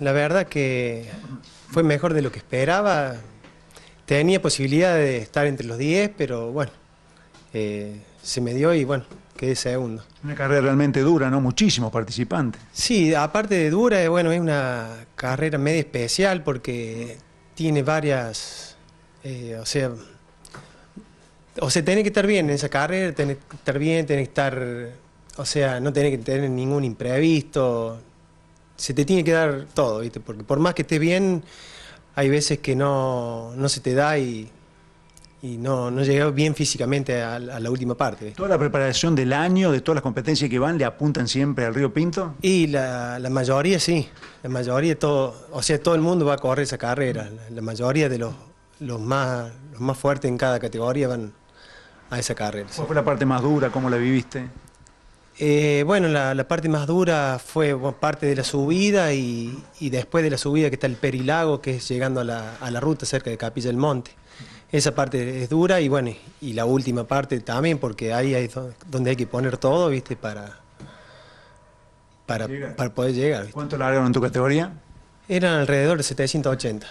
la verdad que fue mejor de lo que esperaba. Tenía posibilidad de estar entre los 10, pero bueno, eh, se me dio y bueno, quedé segundo. Una carrera realmente dura, ¿no? Muchísimos participantes. Sí, aparte de dura, eh, bueno, es una carrera media especial porque tiene varias, eh, o sea, o sea, tiene que estar bien en esa carrera, tiene que estar bien, tiene que estar, o sea, no tiene que tener ningún imprevisto, se te tiene que dar todo, ¿viste? Porque por más que estés bien, hay veces que no, se te da y, no, no bien físicamente a, la última parte. ¿Toda la preparación del año, de todas las competencias que van, le apuntan siempre al Río Pinto? Y la, mayoría sí, la mayoría, todo, o sea, todo el mundo va a correr esa carrera, la, mayoría de los, los, más, los más fuertes en cada categoría van a esa carrera. ¿Cuál fue la parte más dura? ¿Cómo la viviste? Eh, bueno, la, parte más dura fue parte de la subida y, después de la subida que está el Perilago, que es llegando a la, ruta cerca de Capilla del Monte. Esa parte es dura y bueno, y la última parte también, porque ahí es donde hay que poner todo, ¿viste? Para, para, poder llegar. ¿Cuánto largaron en tu categoría? Eran alrededor de 780.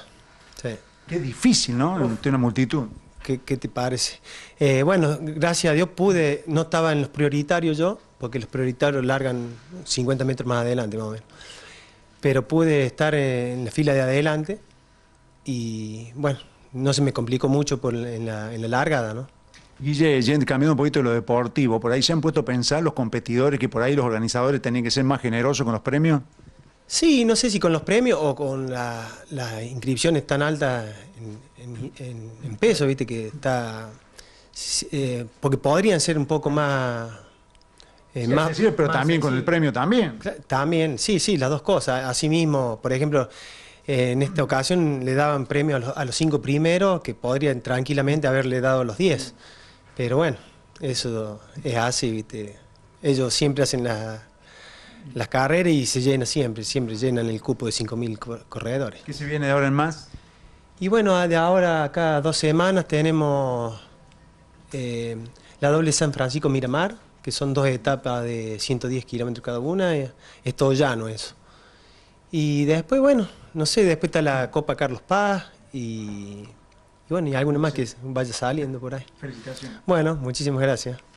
Sí. Qué difícil, ¿no? Tiene Una multitud. ¿Qué, te parece? Eh, bueno, gracias a Dios pude, no estaba en los prioritarios yo, porque los prioritarios largan 50 metros más adelante, vamos a ver. Pero pude estar en la fila de adelante y, bueno, no se me complicó mucho por, en, la, largada, ¿no? Guille, cambiando un poquito de lo deportivo, ¿por ahí se han puesto a pensar los competidores que por ahí los organizadores tenían que ser más generosos con los premios? Sí, no sé si con los premios o con las la inscripciones tan altas en, peso, viste, que está... Eh, porque podrían ser un poco más eh, pero también con el premio también. También, sí, sí, las dos cosas. Asimismo, por ejemplo, eh, en esta ocasión le daban premio a los, cinco primeros, que podrían tranquilamente haberle dado a los diez. Pero bueno, eso es así, ¿viste? Ellos siempre hacen las carreras y se llena siempre, siempre llenan el cupo de 5.000 corredores. ¿Qué se viene de ahora en más? Y bueno, de ahora cada dos semanas tenemos eh, la doble San Francisco Miramar, que son dos etapas de 110 kilómetros cada una, eh, es todo llano eso. Y después, bueno, no sé, después está la Copa Carlos Paz y, y bueno, y alguna más que vaya saliendo por ahí. Felicitaciones. Bueno, muchísimas gracias.